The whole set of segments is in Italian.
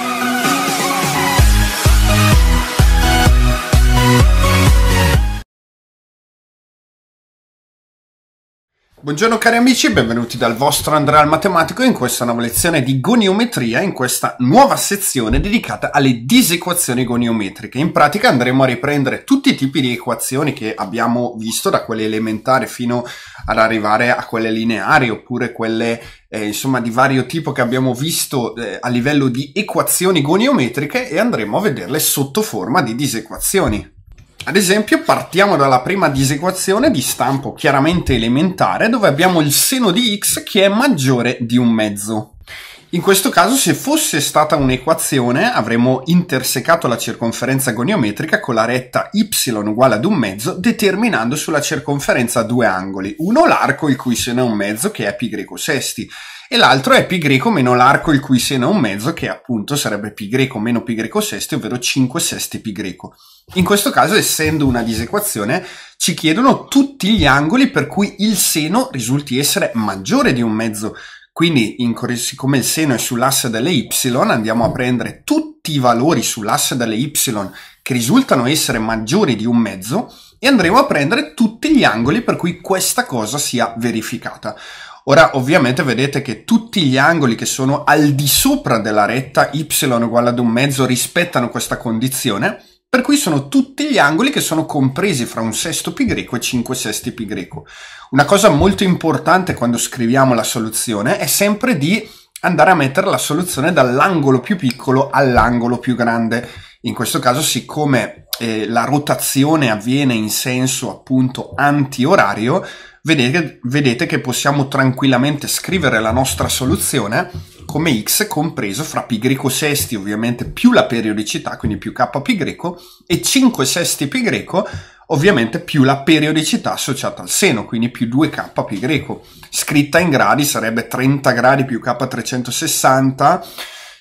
Bye. Buongiorno cari amici benvenuti dal vostro Andrea al Matematico in questa nuova lezione di goniometria, in questa nuova sezione dedicata alle disequazioni goniometriche. In pratica andremo a riprendere tutti i tipi di equazioni che abbiamo visto, da quelle elementari fino ad arrivare a quelle lineari oppure quelle eh, insomma di vario tipo che abbiamo visto eh, a livello di equazioni goniometriche e andremo a vederle sotto forma di disequazioni. Ad esempio partiamo dalla prima disequazione di stampo chiaramente elementare dove abbiamo il seno di x che è maggiore di un mezzo. In questo caso se fosse stata un'equazione avremmo intersecato la circonferenza goniometrica con la retta y uguale ad un mezzo determinando sulla circonferenza due angoli, uno l'arco il cui seno è un mezzo che è pi greco sesti e l'altro è π greco meno l'arco il cui seno è un mezzo, che appunto sarebbe π greco meno π greco sesti, ovvero 5 sesti π greco. In questo caso, essendo una disequazione, ci chiedono tutti gli angoli per cui il seno risulti essere maggiore di un mezzo. Quindi, in, siccome il seno è sull'asse delle y, andiamo a prendere tutti i valori sull'asse delle y che risultano essere maggiori di un mezzo e andremo a prendere tutti gli angoli per cui questa cosa sia verificata. Ora ovviamente vedete che tutti gli angoli che sono al di sopra della retta y uguale ad un mezzo rispettano questa condizione, per cui sono tutti gli angoli che sono compresi fra un sesto pi greco e cinque sesti pi greco. Una cosa molto importante quando scriviamo la soluzione è sempre di andare a mettere la soluzione dall'angolo più piccolo all'angolo più grande. In questo caso, siccome eh, la rotazione avviene in senso appunto antiorario, vedete, vedete che possiamo tranquillamente scrivere la nostra soluzione come x compreso fra pi greco sesti, ovviamente più la periodicità, quindi più k pi greco, e 5 sesti pi greco, ovviamente più la periodicità associata al seno, quindi più 2K pi greco. Scritta in gradi sarebbe 30 gradi più K360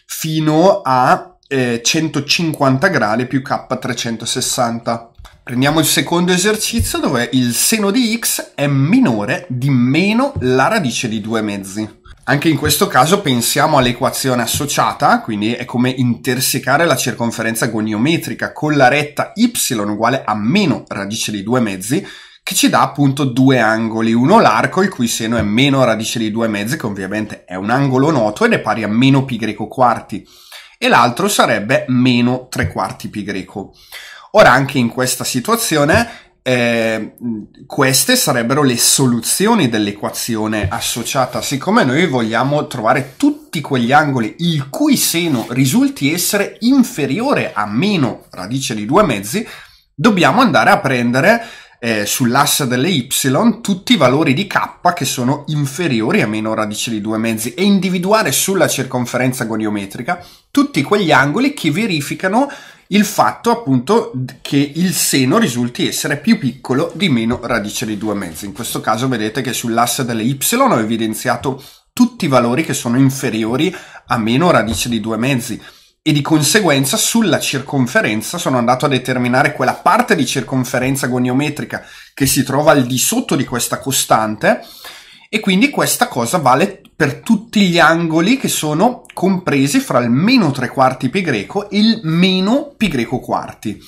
fino a eh, 150 gradi più K360. Prendiamo il secondo esercizio dove il seno di x è minore di meno la radice di due mezzi. Anche in questo caso pensiamo all'equazione associata, quindi è come intersecare la circonferenza goniometrica con la retta y uguale a meno radice di due mezzi, che ci dà appunto due angoli, uno l'arco il cui seno è meno radice di due mezzi, che ovviamente è un angolo noto ed è pari a meno pi greco quarti, e l'altro sarebbe meno tre quarti pi greco. Ora anche in questa situazione eh, queste sarebbero le soluzioni dell'equazione associata. Siccome noi vogliamo trovare tutti quegli angoli il cui seno risulti essere inferiore a meno radice di due mezzi, dobbiamo andare a prendere eh, sull'asse delle y tutti i valori di k che sono inferiori a meno radice di due mezzi e individuare sulla circonferenza goniometrica tutti quegli angoli che verificano il fatto appunto che il seno risulti essere più piccolo di meno radice di 2 mezzi. In questo caso vedete che sull'asse delle y ho evidenziato tutti i valori che sono inferiori a meno radice di 2 mezzi e di conseguenza sulla circonferenza sono andato a determinare quella parte di circonferenza goniometrica che si trova al di sotto di questa costante e quindi questa cosa vale per tutti gli angoli che sono compresi fra il meno 3 quarti pi greco e il meno pi greco quarti.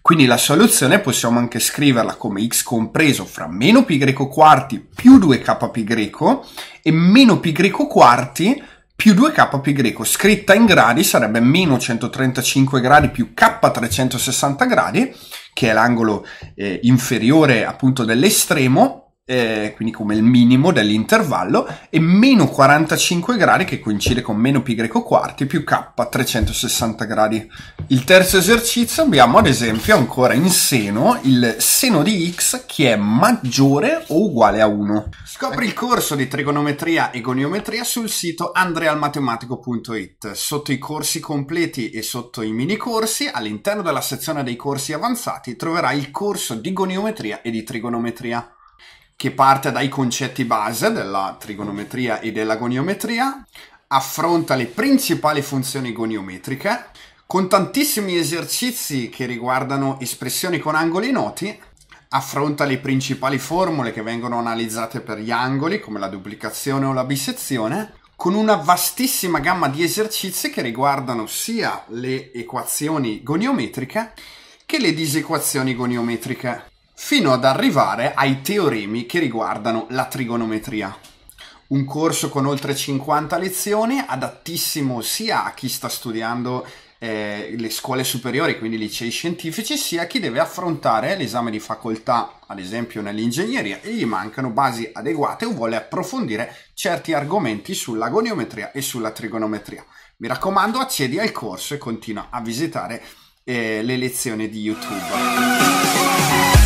Quindi la soluzione possiamo anche scriverla come x compreso fra meno pi greco quarti più 2k pi greco e meno pi greco quarti più 2k pi greco. Scritta in gradi sarebbe meno 135 gradi più k 360 gradi, che è l'angolo eh, inferiore appunto dell'estremo, eh, quindi come il minimo dell'intervallo, e meno 45 gradi che coincide con meno pi greco quarti più k 360 gradi. Il terzo esercizio abbiamo ad esempio ancora in seno il seno di x che è maggiore o uguale a 1. Scopri il corso di trigonometria e goniometria sul sito andrealmatematico.it. Sotto i corsi completi e sotto i mini corsi, all'interno della sezione dei corsi avanzati, troverai il corso di goniometria e di trigonometria che parte dai concetti base della trigonometria e della goniometria, affronta le principali funzioni goniometriche, con tantissimi esercizi che riguardano espressioni con angoli noti, affronta le principali formule che vengono analizzate per gli angoli, come la duplicazione o la bisezione, con una vastissima gamma di esercizi che riguardano sia le equazioni goniometriche che le disequazioni goniometriche fino ad arrivare ai teoremi che riguardano la trigonometria. Un corso con oltre 50 lezioni, adattissimo sia a chi sta studiando eh, le scuole superiori, quindi licei scientifici, sia a chi deve affrontare l'esame di facoltà, ad esempio nell'ingegneria, e gli mancano basi adeguate o vuole approfondire certi argomenti sulla goniometria e sulla trigonometria. Mi raccomando, accedi al corso e continua a visitare eh, le lezioni di YouTube.